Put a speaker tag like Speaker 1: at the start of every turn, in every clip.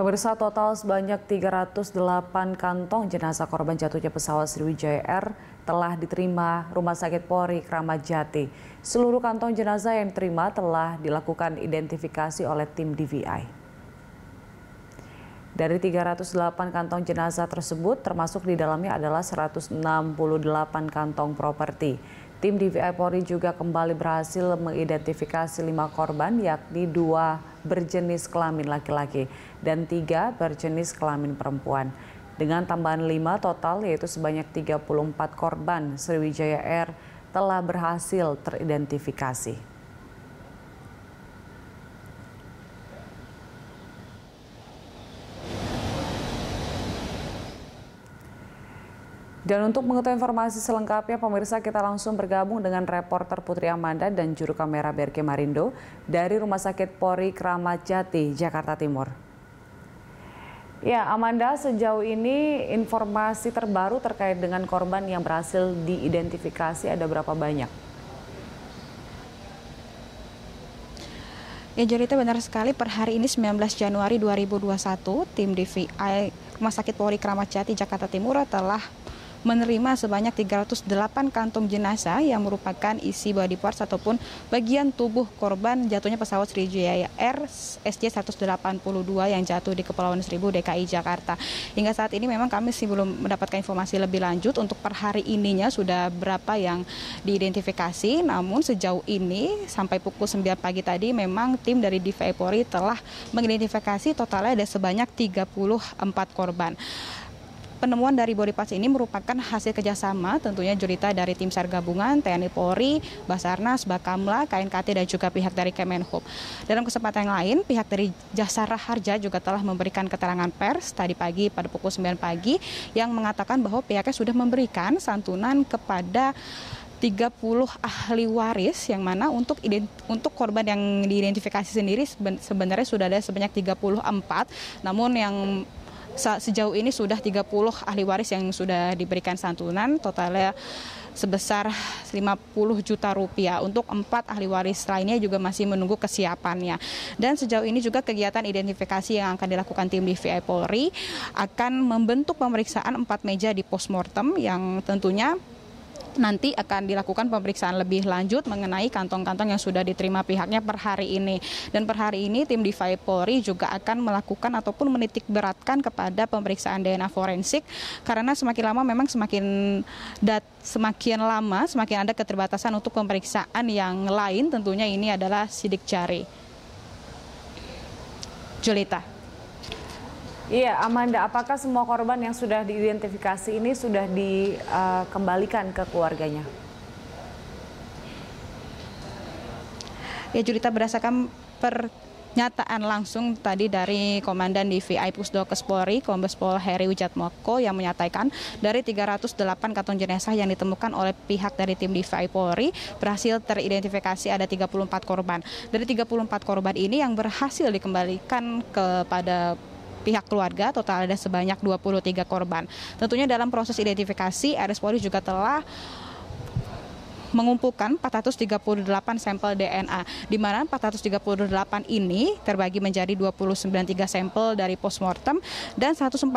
Speaker 1: Pemirsa total sebanyak 308 kantong jenazah korban jatuhnya pesawat Sriwijaya Air telah diterima Rumah Sakit Polri Kramat Jati. Seluruh kantong jenazah yang diterima telah dilakukan identifikasi oleh tim DVI. Dari 308 kantong jenazah tersebut termasuk di dalamnya adalah 168 kantong properti. Tim DVI Polri juga kembali berhasil mengidentifikasi lima korban yakni dua berjenis kelamin laki-laki dan tiga berjenis kelamin perempuan. Dengan tambahan lima total yaitu sebanyak 34 korban Sriwijaya Air telah berhasil teridentifikasi. Dan untuk mengetahui informasi selengkapnya, pemirsa kita langsung bergabung dengan reporter Putri Amanda dan juru kamera BRK Marindo dari Rumah Sakit Polri Kramat Jati, Jakarta Timur. Ya, Amanda, sejauh ini informasi terbaru terkait dengan korban yang berhasil diidentifikasi ada berapa banyak?
Speaker 2: Ya Jorita benar sekali per hari ini 19 Januari 2021 tim DVI Rumah Sakit Polri Kramat Jati Jakarta Timur telah menerima sebanyak 308 kantung jenazah yang merupakan isi body parts ataupun bagian tubuh korban jatuhnya pesawat Sriwijaya Air SJ182 yang jatuh di Kepulauan Seribu DKI Jakarta. Hingga saat ini memang kami sih belum mendapatkan informasi lebih lanjut untuk per hari ininya sudah berapa yang diidentifikasi namun sejauh ini sampai pukul 9 pagi tadi memang tim dari DVI Polri telah mengidentifikasi totalnya ada sebanyak 34 korban penemuan dari body parts ini merupakan hasil kerjasama tentunya jurita dari tim SAR gabungan, TNI Polri, Basarnas, Bakamla, KNKT dan juga pihak dari Kemenhub. Dalam kesempatan yang lain, pihak dari Jasara Harja juga telah memberikan keterangan pers tadi pagi pada pukul 9 pagi yang mengatakan bahwa pihaknya sudah memberikan santunan kepada 30 ahli waris yang mana untuk untuk korban yang diidentifikasi sendiri sebenarnya sudah ada sebanyak 34 namun yang sejauh ini sudah 30 ahli waris yang sudah diberikan santunan totalnya sebesar 50 juta rupiah. Untuk empat ahli waris lainnya juga masih menunggu kesiapannya. Dan sejauh ini juga kegiatan identifikasi yang akan dilakukan tim DVI Polri akan membentuk pemeriksaan empat meja di postmortem yang tentunya nanti akan dilakukan pemeriksaan lebih lanjut mengenai kantong-kantong yang sudah diterima pihaknya per hari ini. Dan per hari ini tim Divai Polri juga akan melakukan ataupun menitik beratkan kepada pemeriksaan DNA forensik karena semakin lama memang semakin dat semakin lama semakin ada keterbatasan untuk pemeriksaan yang lain
Speaker 1: tentunya ini adalah sidik jari. Julita. Iya, Amanda, apakah semua korban yang sudah diidentifikasi ini sudah dikembalikan uh, ke keluarganya?
Speaker 2: Ya, Julita berdasarkan pernyataan langsung tadi dari Komandan DVI Pusdokes Polri, Kombes Pol Heri Wijatmoko yang menyatakan dari 308 kantong jenazah yang ditemukan oleh pihak dari tim DVI Polri berhasil teridentifikasi ada 34 korban. Dari 34 korban ini yang berhasil dikembalikan kepada pihak keluarga total ada sebanyak 23 korban. Tentunya dalam proses identifikasi RS Polri juga telah mengumpulkan 438 sampel DNA, di mana 438 ini terbagi menjadi 293 sampel dari postmortem dan 145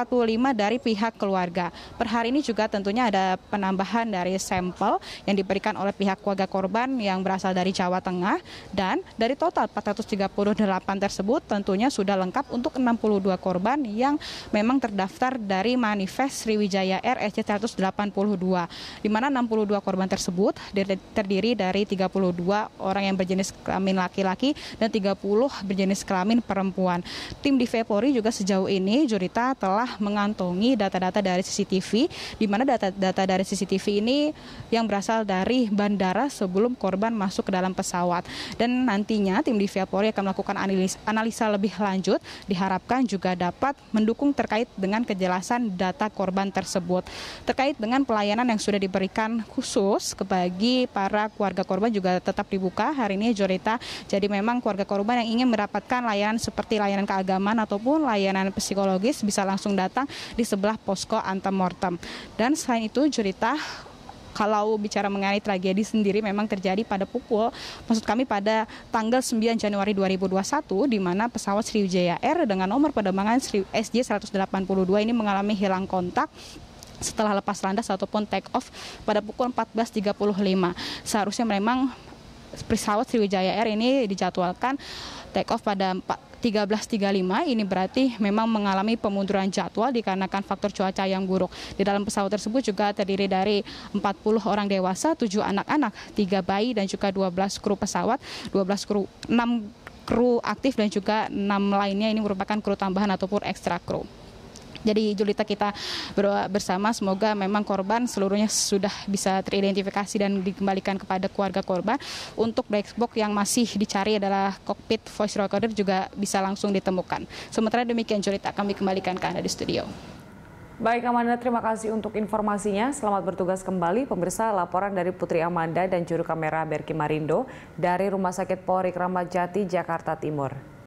Speaker 2: dari pihak keluarga. Per hari ini juga tentunya ada penambahan dari sampel yang diberikan oleh pihak keluarga korban yang berasal dari Jawa Tengah dan dari total 438 tersebut tentunya sudah lengkap untuk 62 korban yang memang terdaftar dari manifest Sriwijaya RSC 182 di mana 62 korban tersebut terdiri, dari 32 orang yang berjenis kelamin laki-laki dan 30 berjenis kelamin perempuan. Tim di Polri juga sejauh ini Jurita telah mengantongi data-data dari CCTV di mana data-data dari CCTV ini yang berasal dari bandara sebelum korban masuk ke dalam pesawat. Dan nantinya tim di Polri akan melakukan analisa, analisa lebih lanjut diharapkan juga dapat mendukung terkait dengan kejelasan data korban tersebut. Terkait dengan pelayanan yang sudah diberikan khusus bagi para keluarga korban juga tetap dibuka hari ini Jorita. Jadi memang keluarga korban yang ingin mendapatkan layanan seperti layanan keagamaan ataupun layanan psikologis bisa langsung datang di sebelah posko antemortem. Dan selain itu Jorita kalau bicara mengenai tragedi sendiri memang terjadi pada pukul maksud kami pada tanggal 9 Januari 2021 di mana pesawat Sriwijaya Air dengan nomor penerbangan SJ 182 ini mengalami hilang kontak setelah lepas landas ataupun take off pada pukul 14.35. Seharusnya memang pesawat Sriwijaya Air ini dijadwalkan take off pada 13.35 ini berarti memang mengalami pemunduran jadwal dikarenakan faktor cuaca yang buruk. Di dalam pesawat tersebut juga terdiri dari 40 orang dewasa, 7 anak-anak, 3 bayi dan juga 12 kru pesawat, 12 kru 6 kru aktif dan juga 6 lainnya ini merupakan kru tambahan ataupun ekstra kru. Jadi Julita kita berdoa bersama semoga memang korban seluruhnya sudah bisa teridentifikasi dan dikembalikan kepada keluarga korban. Untuk black box yang masih dicari adalah kokpit voice recorder juga bisa langsung ditemukan. Sementara demikian Julita kami kembalikan ke Anda di studio.
Speaker 1: Baik Amanda, terima kasih untuk informasinya. Selamat bertugas kembali. Pemirsa, laporan dari Putri Amanda dan juru kamera Berki Marindo dari Rumah Sakit Polri Kramat Jati, Jakarta Timur.